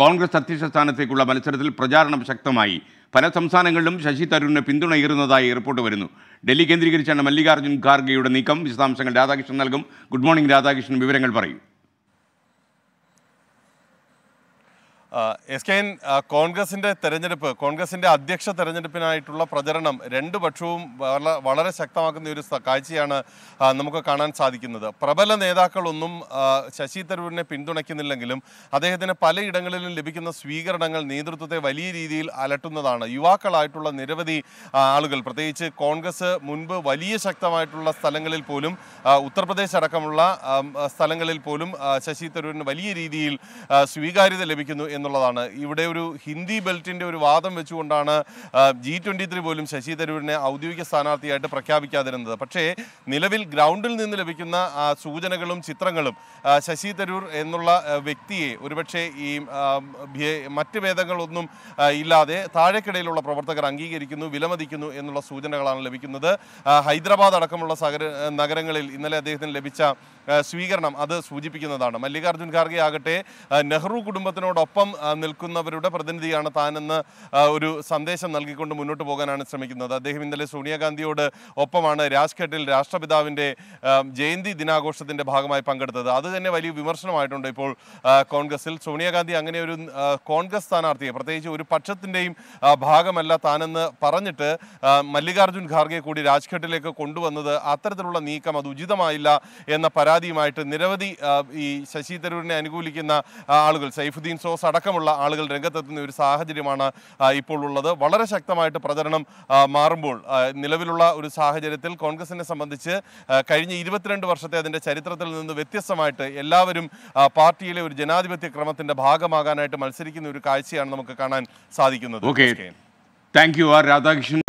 കോൺഗ്രസ് അധ്യക്ഷ സ്ഥാനത്തേക്കുള്ള മത്സരത്തിൽ പ്രചാരണം ശക്തമായി പല സംസ്ഥാനങ്ങളിലും ശശി തരൂരിന് പിന്തുണയേറുന്നതായി റിപ്പോർട്ട് വരുന്നു ഡൽഹി കേന്ദ്രീകരിച്ചാണ് മല്ലികാർജ്ജുൻ ഖാർഗെയുടെ നീക്കം വിശദാംശങ്ങൾ രാധാകൃഷ്ണൻ നൽകും ഗുഡ് മോർണിംഗ് രാധാകൃഷ്ണൻ വിവരങ്ങൾ പറയും എസ് കെ എൻ കോൺഗ്രസിൻ്റെ തെരഞ്ഞെടുപ്പ് കോൺഗ്രസിൻ്റെ അധ്യക്ഷ തെരഞ്ഞെടുപ്പിനായിട്ടുള്ള പ്രചരണം രണ്ട് പക്ഷവും വളരെ ശക്തമാക്കുന്ന ഒരു കാഴ്ചയാണ് നമുക്ക് കാണാൻ സാധിക്കുന്നത് പ്രബല നേതാക്കളൊന്നും ശശി തരൂരിനെ പിന്തുണയ്ക്കുന്നില്ലെങ്കിലും അദ്ദേഹത്തിന് പലയിടങ്ങളിലും ലഭിക്കുന്ന സ്വീകരണങ്ങൾ നേതൃത്വത്തെ വലിയ രീതിയിൽ അലട്ടുന്നതാണ് യുവാക്കളായിട്ടുള്ള നിരവധി ആളുകൾ പ്രത്യേകിച്ച് കോൺഗ്രസ് മുൻപ് വലിയ ശക്തമായിട്ടുള്ള സ്ഥലങ്ങളിൽ പോലും ഉത്തർപ്രദേശ് അടക്കമുള്ള സ്ഥലങ്ങളിൽ പോലും ശശി തരൂരിന് വലിയ രീതിയിൽ സ്വീകാര്യത ലഭിക്കുന്നു എന്ന് എന്നുള്ളതാണ് ഇവിടെ ഒരു ഹിന്ദി ബെൽറ്റിൻ്റെ ഒരു വാദം വെച്ചുകൊണ്ടാണ് ജി ട്വൻ്റി ത്രീ പോലും ശശി തരൂരിനെ ഔദ്യോഗിക സ്ഥാനാർത്ഥിയായിട്ട് പ്രഖ്യാപിക്കാതിരുന്നത് പക്ഷേ നിലവിൽ ഗ്രൗണ്ടിൽ നിന്ന് ലഭിക്കുന്ന സൂചനകളും ചിത്രങ്ങളും ശശി തരൂർ എന്നുള്ള വ്യക്തിയെ ഒരുപക്ഷെ ഈ മറ്റ് ഭേദങ്ങളൊന്നും ഇല്ലാതെ താഴേക്കിടയിലുള്ള പ്രവർത്തകർ അംഗീകരിക്കുന്നു വിലമതിക്കുന്നു എന്നുള്ള സൂചനകളാണ് ലഭിക്കുന്നത് ഹൈദരാബാദ് അടക്കമുള്ള നഗരങ്ങളിൽ ഇന്നലെ അദ്ദേഹത്തിന് ലഭിച്ച സ്വീകരണം അത് സൂചിപ്പിക്കുന്നതാണ് മല്ലികാർജ്ജുൻ ഖാർഗെ ആകട്ടെ നെഹ്റു കുടുംബത്തിനോടൊപ്പം ഒപ്പം നിൽക്കുന്നവരുടെ പ്രതിനിധിയാണ് താനെന്ന് ഒരു സന്ദേശം നൽകിക്കൊണ്ട് മുന്നോട്ട് പോകാനാണ് ശ്രമിക്കുന്നത് അദ്ദേഹം ഇന്നലെ സോണിയാഗാന്ധിയോട് ഒപ്പമാണ് രാജ്ഘട്ടിൽ രാഷ്ട്രപിതാവിൻ്റെ ജയന്തി ദിനാഘോഷത്തിന്റെ ഭാഗമായി പങ്കെടുത്തത് അത് തന്നെ വലിയ വിമർശനമായിട്ടുണ്ട് ഇപ്പോൾ കോൺഗ്രസിൽ സോണിയാഗാന്ധി അങ്ങനെ ഒരു കോൺഗ്രസ് സ്ഥാനാർത്ഥിയെ പ്രത്യേകിച്ച് ഒരു പക്ഷത്തിന്റെയും ഭാഗമല്ല താനെന്ന് പറഞ്ഞിട്ട് മല്ലികാർജ്ജുൻ ഖാർഗെ കൂടി രാജ്ഘട്ടിലേക്ക് കൊണ്ടുവന്നത് അത്തരത്തിലുള്ള നീക്കം അത് ഉചിതമായില്ല എന്ന പരാതിയുമായിട്ട് നിരവധി ഈ ശശി തരൂരിനെ അനുകൂലിക്കുന്ന ആളുകൾ സൈഫുദ്ദീൻ സോസ് അടക്കമുള്ള ആളുകൾ രംഗത്തെത്തുന്ന ഒരു സാഹചര്യമാണ് ഇപ്പോൾ ഉള്ളത് വളരെ ശക്തമായിട്ട് പ്രചരണം മാറുമ്പോൾ നിലവിലുള്ള ഒരു സാഹചര്യത്തിൽ കോൺഗ്രസിനെ സംബന്ധിച്ച് കഴിഞ്ഞ കഴിഞ്ഞ ഇരുപത്തിരണ്ട് വർഷത്തെ അതിൻ്റെ ചരിത്രത്തിൽ നിന്ന് വ്യത്യസ്തമായിട്ട് എല്ലാവരും പാർട്ടിയിലെ ഒരു ജനാധിപത്യ ക്രമത്തിന്റെ ഭാഗമാകാനായിട്ട് മത്സരിക്കുന്ന ഒരു കാഴ്ചയാണ് നമുക്ക് കാണാൻ സാധിക്കുന്നത് താങ്ക് യു ആർ രാധാകൃഷ്ണൻ